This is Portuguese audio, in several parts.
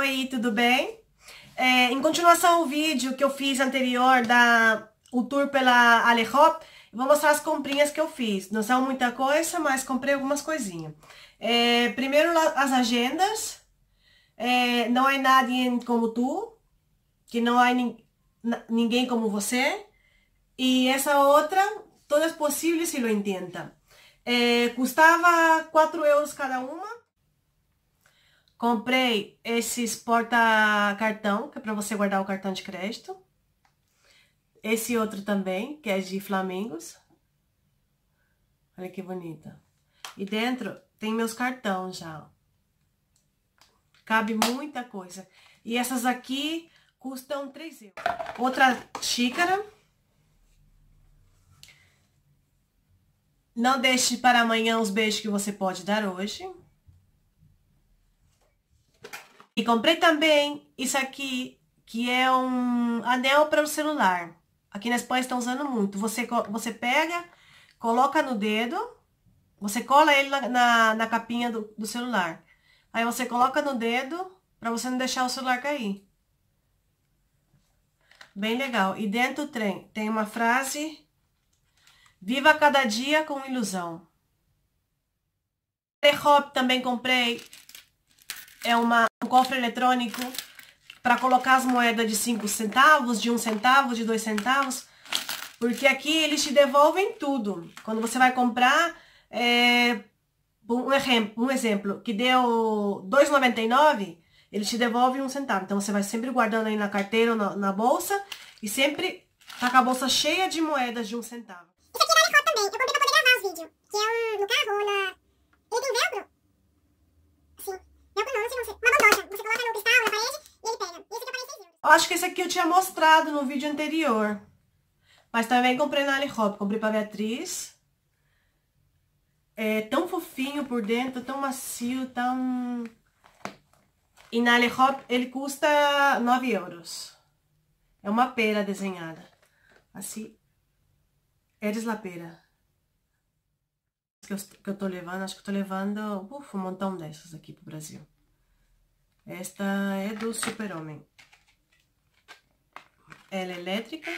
Oi, tudo bem? É, em continuação ao vídeo que eu fiz anterior da o tour pela Alehop, vou mostrar as comprinhas que eu fiz. Não são muita coisa, mas comprei algumas coisinhas. É, primeiro as agendas. É, não há ninguém como tu, que não há ninguém como você. E essa outra, todas possíveis se lo intenta. É, custava 4 euros cada uma. Comprei esses porta-cartão, que é para você guardar o cartão de crédito. Esse outro também, que é de flamingos. Olha que bonita. E dentro tem meus cartões já. Cabe muita coisa. E essas aqui custam 3 euros. Outra xícara. Não deixe para amanhã os beijos que você pode dar hoje. E comprei também isso aqui, que é um anel para o celular. Aqui na Espanha estão usando muito. Você, você pega, coloca no dedo, você cola ele na, na, na capinha do, do celular. Aí você coloca no dedo para você não deixar o celular cair. Bem legal. E dentro trem tem uma frase: Viva cada dia com ilusão. Hop também comprei é uma, um cofre eletrônico para colocar as moedas de 5 centavos, de 1 um centavo, de 2 centavos, porque aqui eles te devolvem tudo. Quando você vai comprar, é, um, exemplo, um exemplo que deu 2,99, ele te devolve 1 um centavo. Então você vai sempre guardando aí na carteira ou na, na bolsa e sempre tá com a bolsa cheia de moedas de 1 um centavo. Isso aqui é da também. Eu comprei pra poder gravar os vídeos, que é um, no carro, na... Ele tem velcro? Acho que esse aqui eu tinha mostrado no vídeo anterior. Mas também comprei na Alihop, comprei pra Beatriz. É tão fofinho por dentro, tão macio, tão... E na Alihop ele custa 9 euros. É uma pera desenhada. Assim, Eres la pera. Que eu, que eu tô levando, acho que eu tô levando uf, um montão dessas aqui pro Brasil. Esta é do Super-Homem. Ela é elétrica.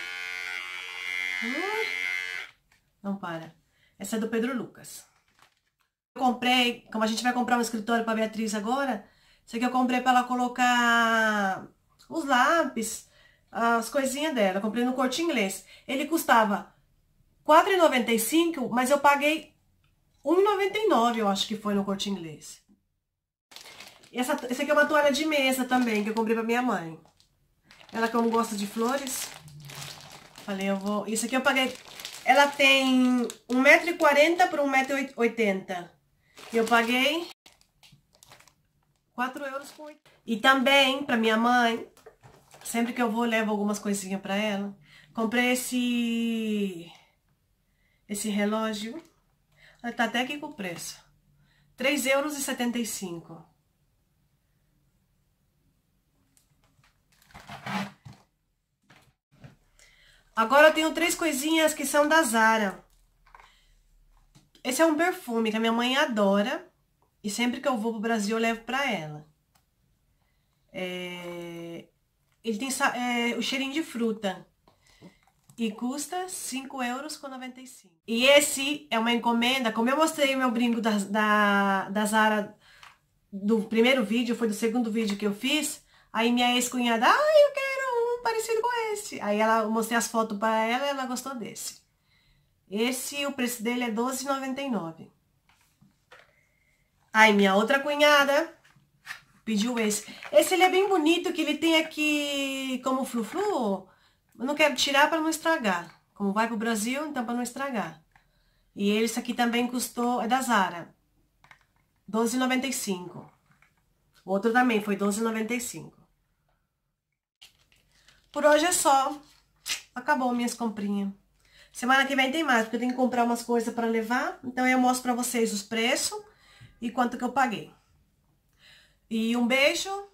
Não para. Essa é do Pedro Lucas. Eu comprei, como a gente vai comprar um escritório para Beatriz agora, isso aqui eu comprei para ela colocar os lápis, as coisinhas dela. Eu comprei no corte inglês. Ele custava R$ 4,95, mas eu paguei R$ 1,99, eu acho que foi no corte inglês. Essa, essa aqui é uma toalha de mesa também, que eu comprei para minha mãe. Ela como gosta de flores. Falei, eu vou... Isso aqui eu paguei... Ela tem 1,40m por 1,80m. E eu paguei 4 euros por E também, pra minha mãe, sempre que eu vou, levo algumas coisinhas pra ela. Comprei esse... Esse relógio. Ela tá até aqui com o preço. 3,75 euros. Agora eu tenho três coisinhas que são da Zara. Esse é um perfume que a minha mãe adora. E sempre que eu vou pro Brasil, eu levo pra ela. É... Ele tem é, o cheirinho de fruta. E custa 5 euros com 95. E esse é uma encomenda, como eu mostrei meu brinco da, da, da Zara do primeiro vídeo, foi do segundo vídeo que eu fiz. Aí minha ex-cunhada, ai, eu quero parecido com esse. Aí ela eu mostrei as fotos para ela e ela gostou desse. Esse, o preço dele é R$12,99. Aí minha outra cunhada pediu esse. Esse ele é bem bonito, que ele tem aqui como flufu. Eu não quero tirar para não estragar. Como vai pro Brasil, então para não estragar. E esse aqui também custou, é da Zara. R$12,95. O outro também foi R$12,95. Por hoje é só. Acabou minhas comprinhas. Semana que vem tem mais, porque eu tenho que comprar umas coisas para levar. Então eu mostro para vocês os preços e quanto que eu paguei. E um beijo.